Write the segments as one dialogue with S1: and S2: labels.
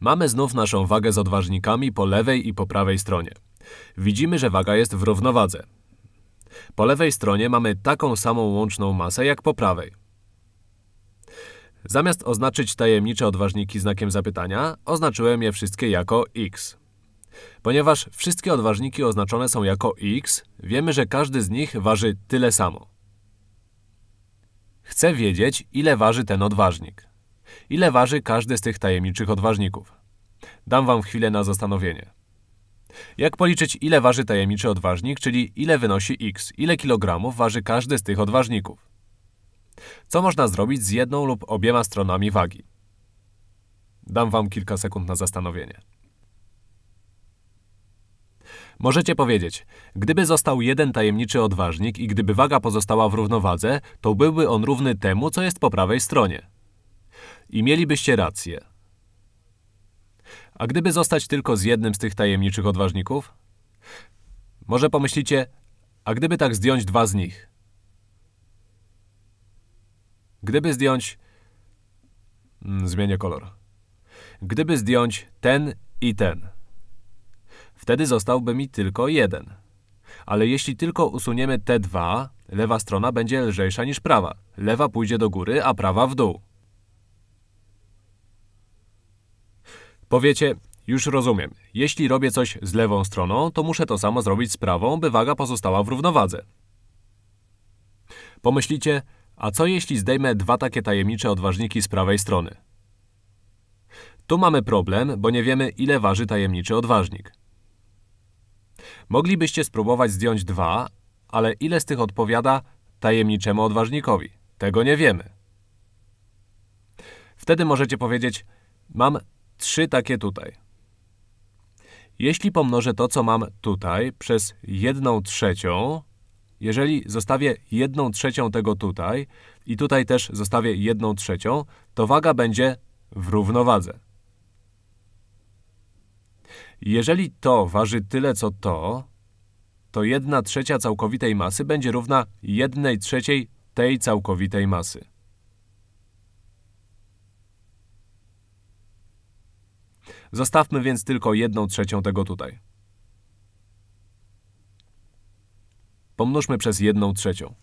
S1: Mamy znów naszą wagę z odważnikami po lewej i po prawej stronie. Widzimy, że waga jest w równowadze. Po lewej stronie mamy taką samą łączną masę jak po prawej. Zamiast oznaczyć tajemnicze odważniki znakiem zapytania, oznaczyłem je wszystkie jako x. Ponieważ wszystkie odważniki oznaczone są jako x, wiemy, że każdy z nich waży tyle samo. Chcę wiedzieć, ile waży ten odważnik. Ile waży każdy z tych tajemniczych odważników? Dam wam chwilę na zastanowienie. Jak policzyć, ile waży tajemniczy odważnik, czyli ile wynosi x, ile kilogramów waży każdy z tych odważników? Co można zrobić z jedną lub obiema stronami wagi? Dam wam kilka sekund na zastanowienie. Możecie powiedzieć, gdyby został jeden tajemniczy odważnik i gdyby waga pozostała w równowadze, to byłby on równy temu, co jest po prawej stronie. I mielibyście rację. A gdyby zostać tylko z jednym z tych tajemniczych odważników? Może pomyślicie, a gdyby tak zdjąć dwa z nich? Gdyby zdjąć. Mm, zmienię kolor. Gdyby zdjąć ten i ten. Wtedy zostałby mi tylko jeden. Ale jeśli tylko usuniemy te dwa, lewa strona będzie lżejsza niż prawa. Lewa pójdzie do góry, a prawa w dół. Powiecie, już rozumiem. Jeśli robię coś z lewą stroną, to muszę to samo zrobić z prawą, by waga pozostała w równowadze. Pomyślicie, a co jeśli zdejmę dwa takie tajemnicze odważniki z prawej strony? Tu mamy problem, bo nie wiemy, ile waży tajemniczy odważnik. Moglibyście spróbować zdjąć dwa, ale ile z tych odpowiada tajemniczemu odważnikowi? Tego nie wiemy. Wtedy możecie powiedzieć, mam trzy takie tutaj. Jeśli pomnożę to, co mam tutaj, przez jedną trzecią, jeżeli zostawię jedną trzecią tego tutaj i tutaj też zostawię jedną trzecią, to waga będzie w równowadze. Jeżeli to waży tyle co to, to 1 trzecia całkowitej masy będzie równa 1 trzeciej tej całkowitej masy. Zostawmy więc tylko jedną trzecią tego tutaj. Pomnożmy przez jedną trzecią.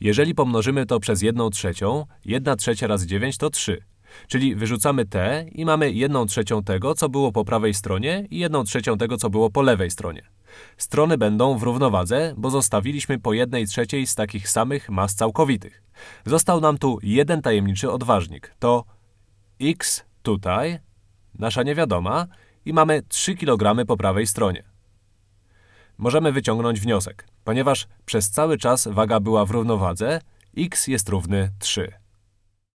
S1: Jeżeli pomnożymy to przez jedną trzecią, 1 trzecia razy 9 to 3. Czyli wyrzucamy te i mamy 1 trzecią tego, co było po prawej stronie i 1 trzecią tego, co było po lewej stronie. Strony będą w równowadze, bo zostawiliśmy po 1 trzeciej z takich samych mas całkowitych. Został nam tu jeden tajemniczy odważnik. To x tutaj nasza niewiadoma i mamy 3 kg po prawej stronie. Możemy wyciągnąć wniosek. Ponieważ przez cały czas waga była w równowadze, x jest równy 3.